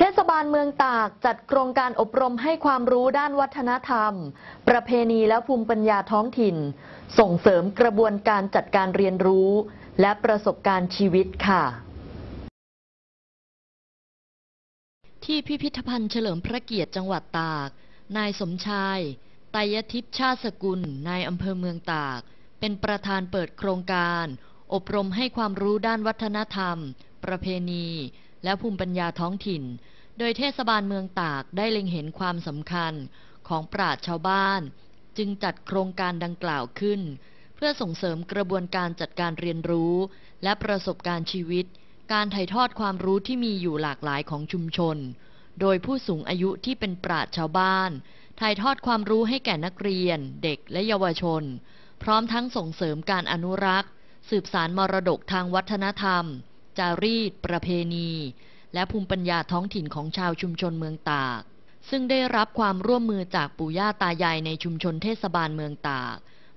เทศบาลเมืองตากจัดโครงการอบรมให้ความรู้ด้านวัฒนธรรม ประเพณีและภูมิปัญญาท้องถิ่น ส่งเสริมกระบวนการจัดการเรียนรู้ และประสบการณ์ชีวิตค่ะ ที่พิพิธภัณฑ์เฉลิมพระเกียรติจังหวัดตาก นายสมชาย ไตยทิพย์ชาสกุลนายอำเภอเมืองตาก เป็นประธานเปิดโครงการ อบรมให้ความรู้ด้านวัฒนธรรม ประเพณีและภูมิปัญญาท้องถิ่น โดยเทศบาลเมืองตากได้เล็งเห็นความสำคัญของปราชชาวบ้าน จึงจัดโครงการดังกล่าวขึ้น เพื่อส่งเสริมกระบวนการจัดการเรียนรู้ และประสบการณ์ชีวิต การถ่ายทอดความรู้ที่มีอยู่หลากหลายของชุมชน โดยผู้สูงอายุที่เป็นปราชชาวบ้านถ่ายทอดความรู้ให้แก่นักเรียน เด็กและเยาวชน พร้อมทั้งส่งเสริมการอนุรักษ์ สืบสารมรดกทางวัฒนธรรมจารีตประเพณี และภูมิปัญญาท้องถิ่นของชาวชุมชนเมืองตาก ซึ่งได้รับความร่วมมือจากปู่ย่าตายายในชุมชนเทศบาลเมืองตาก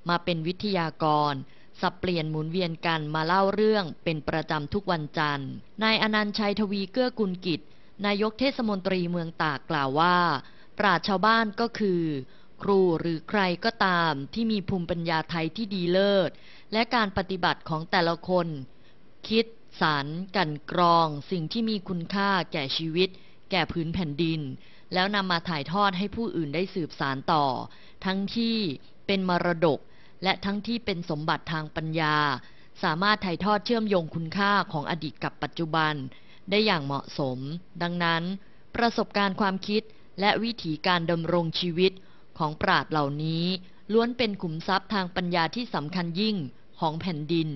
มาเป็นวิทยากร สับเปลี่ยนหมุนเวียนกันมาเล่าเรื่องเป็นประจำทุกวันจันทร์นายอนันต์ชัยทวีเกื้อกุลกิจนายกเทศมนตรีเมืองตากกล่าวว่า ปราชชาวบ้านก็คือ ครูหรือใครก็ตามที่มีภูมิปัญญาไทยที่ดีเลิศและการปฏิบัติของแต่ละคนคิดสารกันกรองสิ่งที่มีคุณค่าแก่ชีวิต แก่พื้นแผ่นดิน แล้วนำมาถ่ายทอดให้ผู้อื่นได้สืบสารต่อ ทั้งที่เป็นมรดก และทั้งที่เป็นสมบัติทางปัญญา สามารถถ่ายทอดเชื่อมโยงคุณค่าของอดีตกับปัจจุบันได้อย่างเหมาะสม ดังนั้น ประสบการณ์ความคิดและวิถีการดำรงชีวิตของปราดเหล่านี้ ล้วนเป็นขุมทรัพย์ทางปัญญาที่สำคัญยิ่งของแผ่นดิน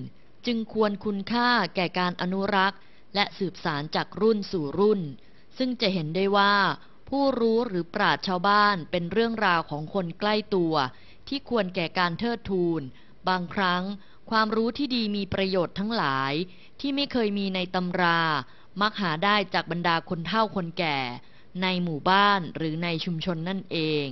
จึงควรคุณค่าแก่การอนุรักษ์ และสืบสารจากรุ่นสู่รุ่น ซึ่งจะเห็นได้ว่า ผู้รู้หรือปราชชาวบ้านเป็นเรื่องราวของคนใกล้ตัว ที่ควรแก่การเทิดทูน บางครั้งความรู้ที่ดีมีประโยชน์ทั้งหลาย ที่ไม่เคยมีในตำรา มักหาได้จากบรรดาคนเฒ่าคนแก่ ในหมู่บ้านหรือในชุมชนนั่นเอง